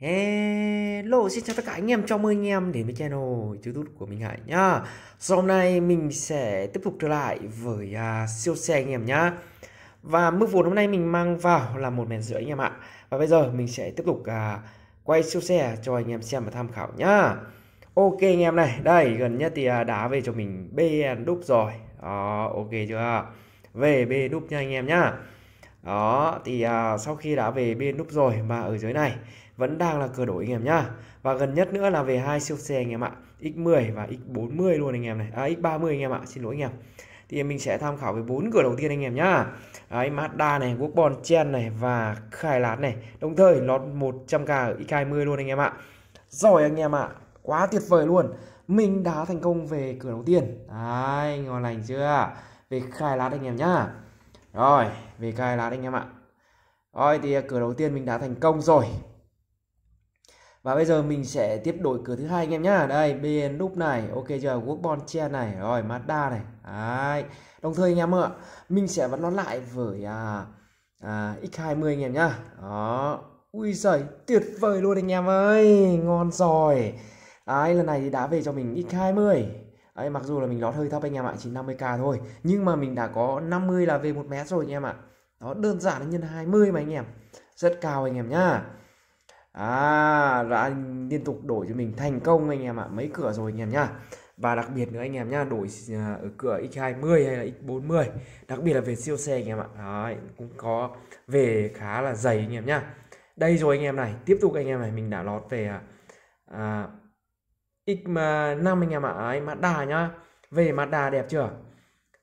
Hello, xin chào tất cả anh em, chào mừng anh em đến với channel YouTube của Minh Hải nhá. hôm nay mình sẽ tiếp tục trở lại với uh, siêu xe anh em nhá. Và mức vốn hôm nay mình mang vào là một mét rưỡi anh em ạ. Và bây giờ mình sẽ tiếp tục uh, quay siêu xe cho anh em xem và tham khảo nhá. Ok anh em này, đây gần nhất thì uh, à, đá về cho mình BN đúc rồi. Đó, ok chưa? Về B đúc nha anh em nhá. Đó, thì uh, sau khi đã về bên đúc rồi mà ở dưới này vẫn đang là cửa đổi anh em nhá và gần nhất nữa là về hai siêu xe anh em ạ x10 và x40 luôn anh em này à, x30 anh em ạ xin lỗi anh em thì mình sẽ tham khảo về bốn cửa đầu tiên anh em nhá đấy Mazda này Warbon Chen này và Khai Lát này đồng thời lọt 100k ở x20 luôn anh em ạ rồi anh em ạ quá tuyệt vời luôn mình đã thành công về cửa đầu tiên đấy ngon lành chưa về Khai Lát anh em nhá rồi về Khai Lát anh em ạ rồi thì à, cửa đầu tiên mình đã thành công rồi và bây giờ mình sẽ tiếp đổi cửa thứ hai anh em nhá đây bên núp này ok giờ workbon che này rồi mazda này Đấy. đồng thời anh em ạ mình sẽ vẫn nó lại với à, à, x20 anh em nhá đó ui giời tuyệt vời luôn anh em ơi ngon rồi Đấy, lần này thì đã về cho mình x20 Đấy, mặc dù là mình lót hơi thấp anh em ạ, chỉ 50k thôi Nhưng mà mình đã có 50 là về một mét rồi anh em ạ Đó, đơn giản là nhân 20 mà anh em Rất cao anh em nhá à và liên tục đổi cho mình thành công anh em ạ mấy cửa rồi anh em nhá và đặc biệt nữa anh em nhá đổi à, ở cửa x20 hay là x40 đặc biệt là về siêu xe anh em ạ Đấy, cũng có về khá là dày anh em nhá đây rồi anh em này tiếp tục anh em này mình đã lót về à, à x5 anh em ạ ấy Mazda nhá về Mazda đẹp chưa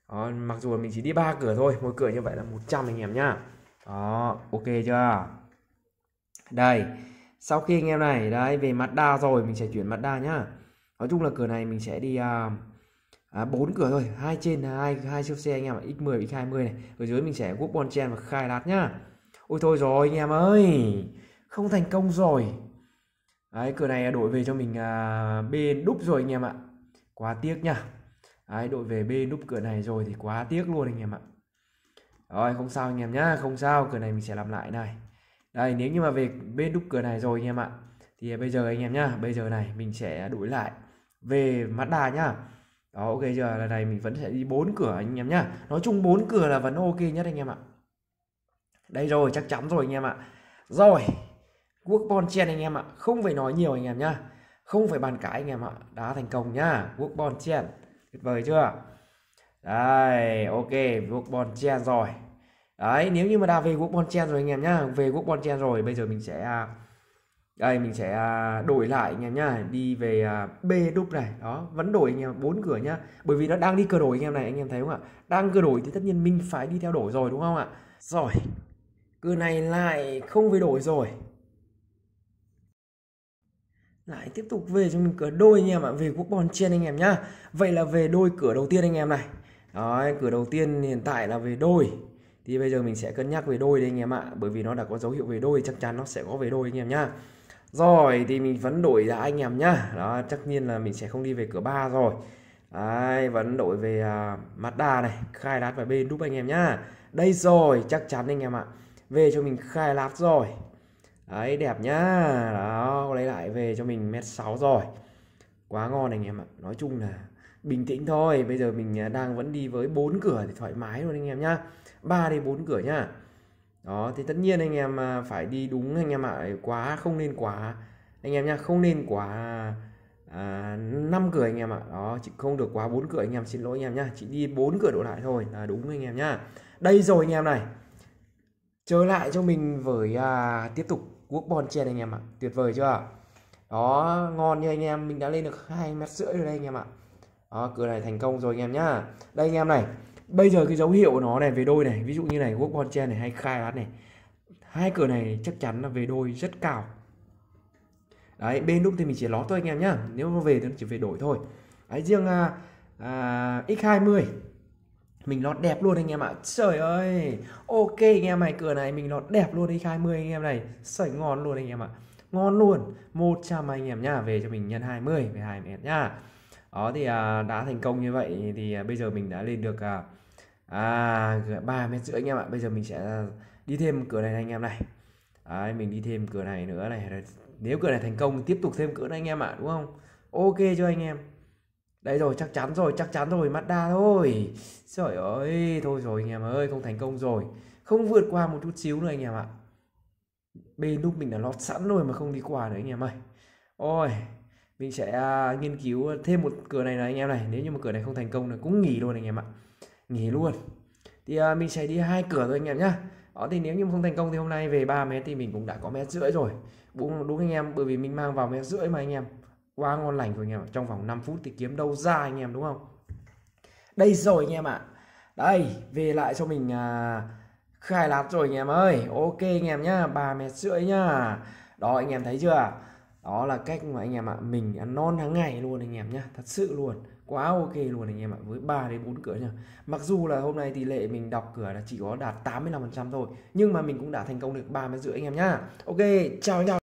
đó, mặc dù mình chỉ đi ba cửa thôi mỗi cửa như vậy là 100 anh em nhá đó ok chưa đây sau khi anh em này đấy về mặt đa rồi mình sẽ chuyển mặt đa nhá nói chung là cửa này mình sẽ đi à, à, bốn à, cửa thôi hai trên hai hai siêu xe anh em ạ x10 x20 này ở dưới mình sẽ quốc bon chen và khai đạt nhá ôi thôi rồi anh em ơi không thành công rồi đấy cửa này đổi về cho mình à, bên đúc rồi anh em ạ quá tiếc nhá đấy đội về bên đúc cửa này rồi thì quá tiếc luôn anh em ạ rồi không sao anh em nhá không sao cửa này mình sẽ làm lại này đây nếu như mà về bên đúc cửa này rồi anh em ạ thì bây giờ anh em nhá bây giờ này mình sẽ đổi lại về mắt đà nhá đó ok giờ là này mình vẫn sẽ đi bốn cửa anh em nhá nói chung bốn cửa là vẫn ok nhất anh em ạ đây rồi chắc chắn rồi anh em ạ rồi quốc bon chen anh em ạ không phải nói nhiều anh em nhá không phải bàn cãi anh em ạ đã thành công nhá quốc bon chen tuyệt vời chưa đây ok quốc bon chen rồi đấy nếu như mà đã về Wukong Chen rồi anh em nhá về Wukong Chen rồi bây giờ mình sẽ à, đây mình sẽ à, đổi lại anh em nhá đi về à, B đúp này đó vẫn đổi anh em bốn cửa nhá bởi vì nó đang đi cơ đổi anh em này anh em thấy không ạ đang cơ đổi thì tất nhiên mình phải đi theo đổi rồi đúng không ạ rồi cửa này lại không về đổi rồi lại tiếp tục về cho mình cửa đôi anh em ạ về quốc bon trên anh em nhá vậy là về đôi cửa đầu tiên anh em này đó cửa đầu tiên hiện tại là về đôi thì bây giờ mình sẽ cân nhắc về đôi đây anh em ạ bởi vì nó đã có dấu hiệu về đôi chắc chắn nó sẽ có về đôi anh em nhá rồi thì mình vẫn đổi giá anh em nhá đó chắc nhiên là mình sẽ không đi về cửa ba rồi Đấy, vẫn đổi về uh, đà này khai lát và bên đúp anh em nhá đây rồi chắc chắn anh em ạ về cho mình khai lát rồi ấy đẹp nhá Đó lấy lại về cho mình mét 6 rồi Quá ngon anh em ạ Nói chung là bình tĩnh thôi Bây giờ mình à, đang vẫn đi với bốn cửa thì thoải mái luôn anh em nhá 3 đến 4 cửa nhá đó thì tất nhiên anh em à, phải đi đúng anh em ạ à, quá không nên quá anh em nhá không nên quá à, 5 cửa anh em ạ à. đó chỉ không được quá bốn cửa anh em xin lỗi anh em nhá chị đi bốn cửa đổ lại thôi là đúng anh em nhá đây rồi anh em này trở lại cho mình với à, tiếp tục quốc bon chen anh em ạ à. tuyệt vời chưa đó ngon như anh em mình đã lên được hai mét rưỡi rồi đây anh em ạ à. đó cửa này thành công rồi anh em nhá đây anh em này bây giờ cái dấu hiệu của nó này về đôi này ví dụ như này quốc bon chen này hay khai án này hai cửa này chắc chắn là về đôi rất cao đấy bên đúc thì mình chỉ ló thôi anh em nhá nếu nó về thì nó chỉ về đổi thôi đấy riêng à, à, x20 mình lót đẹp luôn anh em ạ trời ơi ok anh em này cửa này mình lót đẹp luôn x20 anh em này sợi ngon luôn anh em ạ ngon luôn 100 anh em nhá về cho mình nhân 20 về hai mét nhá đó thì à, đã thành công như vậy thì à, bây giờ mình đã lên được à, à 3 mét rưỡi anh em ạ bây giờ mình sẽ đi thêm cửa này, anh em này đấy, mình đi thêm cửa này nữa này nếu cửa này thành công tiếp tục thêm cửa này anh em ạ đúng không ok cho anh em Đây rồi chắc chắn rồi chắc chắn rồi Mazda thôi trời ơi thôi rồi anh em ơi không thành công rồi không vượt qua một chút xíu nữa anh em ạ bên lúc mình đã lót sẵn rồi mà không đi qua nữa anh em ơi ôi mình sẽ à, nghiên cứu thêm một cửa này là anh em này nếu như mà cửa này không thành công là cũng nghỉ luôn anh em ạ nghỉ luôn thì à, mình sẽ đi hai cửa thôi anh em nhá đó ờ, thì nếu như không thành công thì hôm nay về 3 mét thì mình cũng đã có mét rưỡi rồi đúng, đúng anh em bởi vì mình mang vào mét rưỡi mà anh em quá ngon lành rồi anh em trong vòng 5 phút thì kiếm đâu ra anh em đúng không đây rồi anh em ạ đây về lại cho mình à, khai lát rồi anh em ơi ok anh em nhá ba mét rưỡi nhá đó anh em thấy chưa đó là cách mà anh em ạ mình ăn non hàng ngày luôn anh em nhá thật sự luôn quá ok luôn anh em ạ với 3 đến 4 cửa nhá mặc dù là hôm nay tỷ lệ mình đọc cửa là chỉ có đạt 85% thôi nhưng mà mình cũng đã thành công được ba mươi rưỡi anh em nhá ok chào nhau